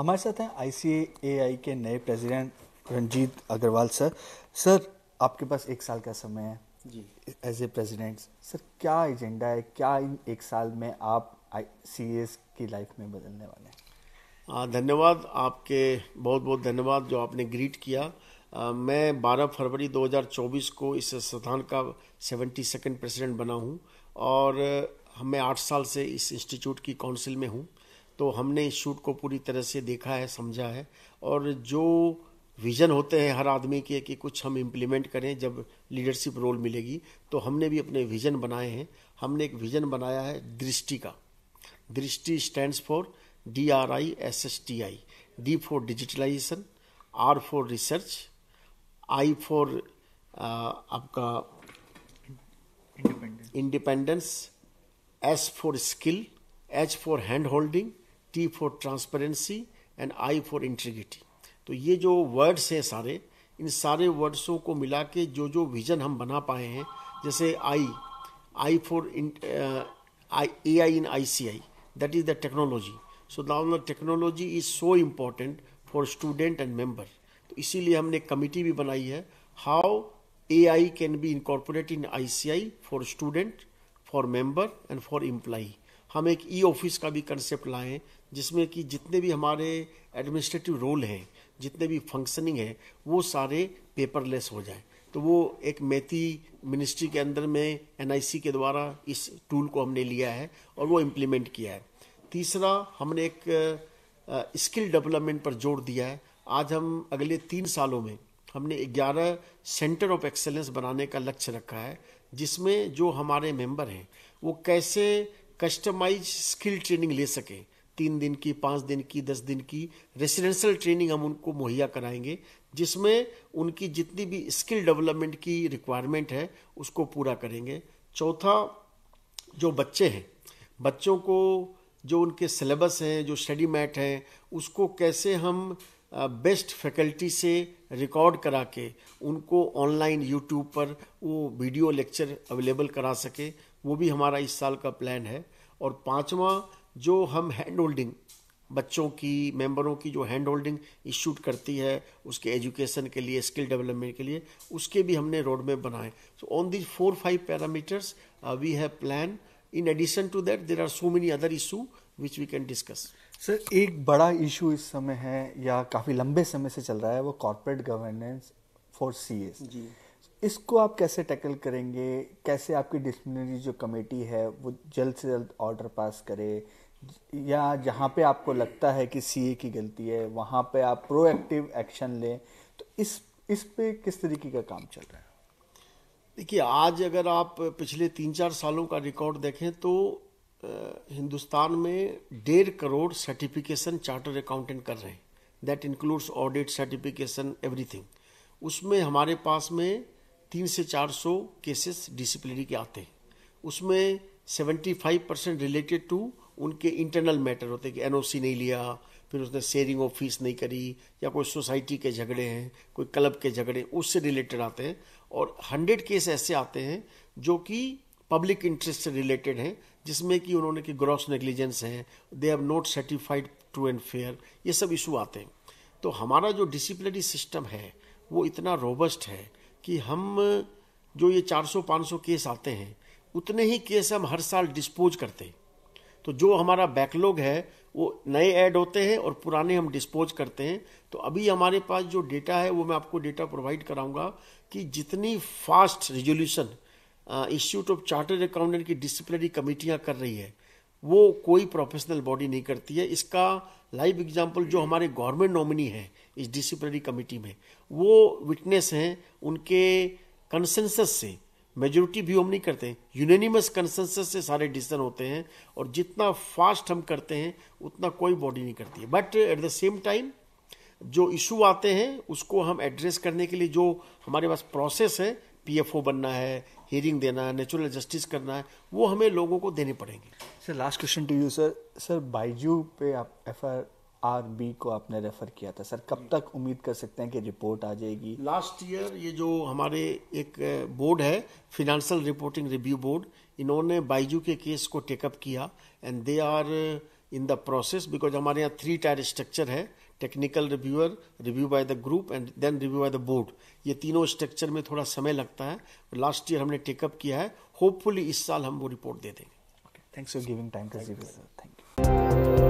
हमारे साथ हैं आई सी के नए president Ranjit Agarwal sir sir आपके पास एक साल का समय है जी एज ए प्रेसिडेंट सर क्या एजेंडा है क्या इन एक साल में आप आई की लाइफ में बदलने वाले हैं धन्यवाद आपके बहुत बहुत धन्यवाद जो आपने ग्रीट किया आ, मैं 12 फरवरी 2024 को इस संस्थान का सेवेंटी सेकेंड प्रेसिडेंट बना हूँ और मैं आठ साल से इस इंस्टीट्यूट की काउंसिल में हूँ तो हमने इस शूट को पूरी तरह से देखा है समझा है और जो विजन होते हैं हर आदमी के कि कुछ हम इम्प्लीमेंट करें जब लीडरशिप रोल मिलेगी तो हमने भी अपने विजन बनाए हैं हमने एक विजन बनाया है दृष्टि का Drishti stands for D R I S S T I D for digitalization R for research I for आपका independence S for skill H for hand holding T for transparency and I for integrity तो ये जो words हैं सारे इन सारे वर्ड्सों को मिला के जो जो विजन हम बना पाए हैं जैसे I I for A I in I C I that is the technology so the technology is so important for student and member तो इसीलिए हमने कमिटी भी बनाई है how A I can be incorporate in I C I for student for member and for employee हम एक e office का भी कंसेप्ट लाएं जिसमें कि जितने भी हमारे एडमिनिस्ट्रेटिव रोल हैं जितने भी फंक्शनिंग है वो सारे पेपरलेस हो जाए तो वो एक मेथी मिनिस्ट्री के अंदर में एनआईसी के द्वारा इस टूल को हमने लिया है और वो इम्प्लीमेंट किया है तीसरा हमने एक स्किल डेवलपमेंट पर जोर दिया है आज हम अगले तीन सालों में हमने 11 सेंटर ऑफ एक्सेलेंस बनाने का लक्ष्य रखा है जिसमें जो हमारे मेंबर हैं वो कैसे कस्टमाइज स्किल ट्रेनिंग ले सकें तीन दिन की पाँच दिन की दस दिन की रेसिडेंशियल ट्रेनिंग हम उनको मुहैया कराएंगे जिसमें उनकी जितनी भी स्किल डेवलपमेंट की रिक्वायरमेंट है उसको पूरा करेंगे चौथा जो बच्चे हैं बच्चों को जो उनके सिलेबस हैं जो स्टडी मैट हैं उसको कैसे हम बेस्ट फैकल्टी से रिकॉर्ड करा के उनको ऑनलाइन यूट्यूब पर वो वीडियो लेक्चर अवेलेबल करा सके वो भी हमारा इस साल का प्लान है और पांचवा जो हम हैंड होल्डिंग बच्चों की मेंबरों की जो हैंड होल्डिंग इशूट करती है उसके एजुकेशन के लिए स्किल डेवलपमेंट के लिए उसके भी हमने रोड मैप बनाए so on these four five parameters we have plan in addition to that there are so many other issue which we can discuss sir एक बड़ा इशू इस समय है या काफ़ी लंबे समय से चल रहा है वो corporate governance for C S इसको आप कैसे टैकल करेंगे कैसे आपकी डिसप्लिनरी जो कमेटी है वो जल्द से जल्द ऑर्डर पास करे या जहाँ पे आपको लगता है कि सीए की गलती है वहाँ पे आप प्रोएक्टिव एक्शन लें तो इस इस पे किस तरीके का काम चल रहा है देखिए आज अगर आप पिछले तीन चार सालों का रिकॉर्ड देखें तो हिंदुस्तान में डेढ़ करोड़ सर्टिफिकेशन चार्टर अकाउंटेंट कर रहे हैं that includes audit certification everything उसमें हमारे पास में तीन से चार सौ केसेस डिसिप्लिनरी के आते हैं उसमें seventy five percent related to उनके इंटरनल मैटर होते हैं कि एनओसी नहीं लिया फिर उसने शेयरिंग ऑफ फीस नहीं करी या कोई सोसाइटी के झगड़े हैं कोई क्लब के झगड़े उससे रिलेटेड आते हैं और हंड्रेड केस ऐसे आते हैं जो कि पब्लिक इंटरेस्ट से रिलेटेड हैं जिसमें कि उन्होंने कि ग्रॉस नेग्लिजेंस है they have not certified true and fair ये सब इशू आते हैं तो हमारा जो डिसिप्लिनरी सिस्टम है वो इतना रोबस्ट है कि हम जो ये 400-500 केस आते हैं उतने ही केस हम हर साल डिस्पोज करते हैं तो जो हमारा बैकलॉग है वो नए ऐड होते हैं और पुराने हम डिस्पोज करते हैं तो अभी हमारे पास जो डेटा है वो मैं आपको डेटा प्रोवाइड कराऊंगा कि जितनी fast resolution institute of chartered accountant की डिसिप्लिनरी कमेटियाँ कर रही है वो कोई प्रोफेशनल बॉडी नहीं करती है इसका लाइव एग्जाम्पल जो हमारे गवर्नमेंट नॉमिनी हैं इस डिसिप्लिनरी कमेटी में वो विटनेस हैं उनके कंसेंसस से मेजोरिटी भी हम नहीं करते यूनिमस कंसेंसस से सारे डिसीजन होते हैं और जितना फास्ट हम करते हैं उतना कोई बॉडी नहीं करती है but at the same time जो इशू आते हैं उसको हम एड्रेस करने के लिए जो हमारे पास प्रोसेस है पीएफओ बनना है हियरिंग देना है नेचुरल जस्टिस करना है वो हमें लोगों को देने पड़ेंगे sir last question to you sir sir Byju पे आप एफ आर बी को आपने रेफर किया था सर कब तक उम्मीद कर सकते हैं कि रिपोर्ट आ जाएगी लास्ट ईयर ये जो हमारे एक बोर्ड है फिनेंशियल रिपोर्टिंग रिव्यू बोर्ड इन्होंने बाइजू के केस को टेकअप किया and they are in the process because हमारे यहाँ थ्री टायर स्ट्रक्चर है technical reviewer review by the group and then review by the board ये तीनों स्ट्रक्चर में थोड़ा समय लगता है लास्ट ईयर हमने टेकअप किया है होपफुली इस साल हम वो रिपोर्ट दे देंगे thanks for giving time to thank you